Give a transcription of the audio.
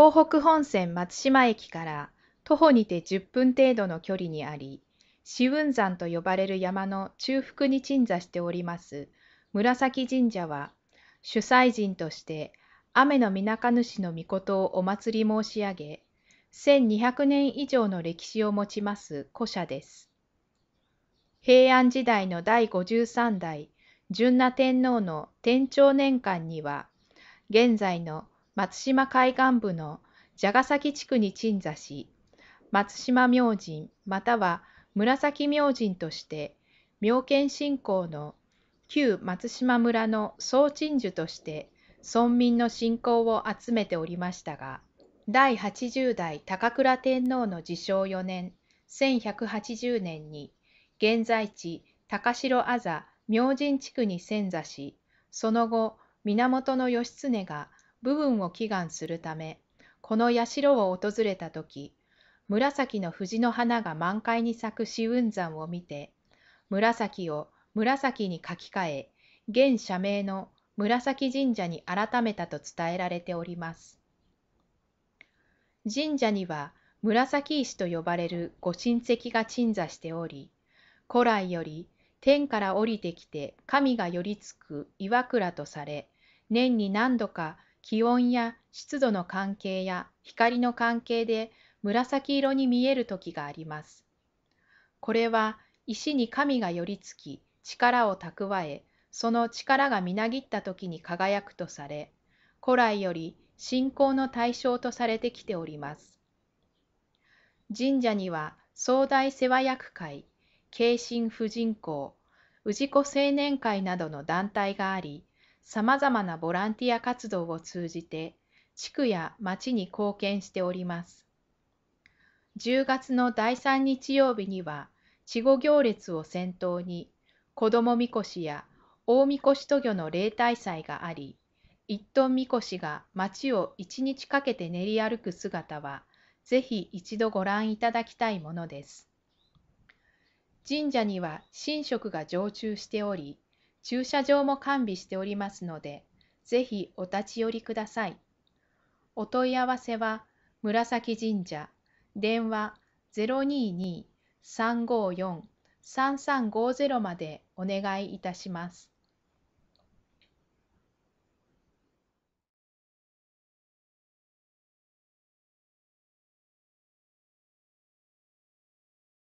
東北本線松島駅から徒歩にて10分程度の距離にあり、紫雲山と呼ばれる山の中腹に鎮座しております紫神社は、主催人として雨の皆中主の御事をお祭り申し上げ、1200年以上の歴史を持ちます古社です。平安時代の第53代純那天皇の天長年間には、現在の松島海岸部の蛇ヶ崎地区に鎮座し、松島明神または紫明神として、妙見信仰の旧松島村の総鎮守として村民の信仰を集めておりましたが、第80代高倉天皇の治承4年1180年に現在地高城あざ明神地区に遷座し、その後源義経が部分を祈願するため、この社を訪れた時、紫の藤の花が満開に咲く紫雲山を見て、紫を紫に書き換え、現社名の紫神社に改めたと伝えられております。神社には紫石と呼ばれるご親戚が鎮座しており、古来より天から降りてきて神が寄りつく岩倉とされ、年に何度か気温や湿度の関係や光の関係で紫色に見える時があります。これは石に神が寄りつき力を蓄えその力がみなぎった時に輝くとされ古来より信仰の対象とされてきております。神社には壮大世話役会、慶神婦人公、氏子青年会などの団体があり、さまざまなボランティア活動を通じて地区や町に貢献しております。10月の第3日曜日には稚語行列を先頭に子どもみこしや大みこしと魚の例大祭があり一トンみこしが町を一日かけて練り歩く姿はぜひ一度ご覧いただきたいものです。神社には神職が常駐しており駐車場も完備しておりますので、ぜひお立ち寄りください。お問い合わせは、紫神社、電話022-354-3350までお願いいたします。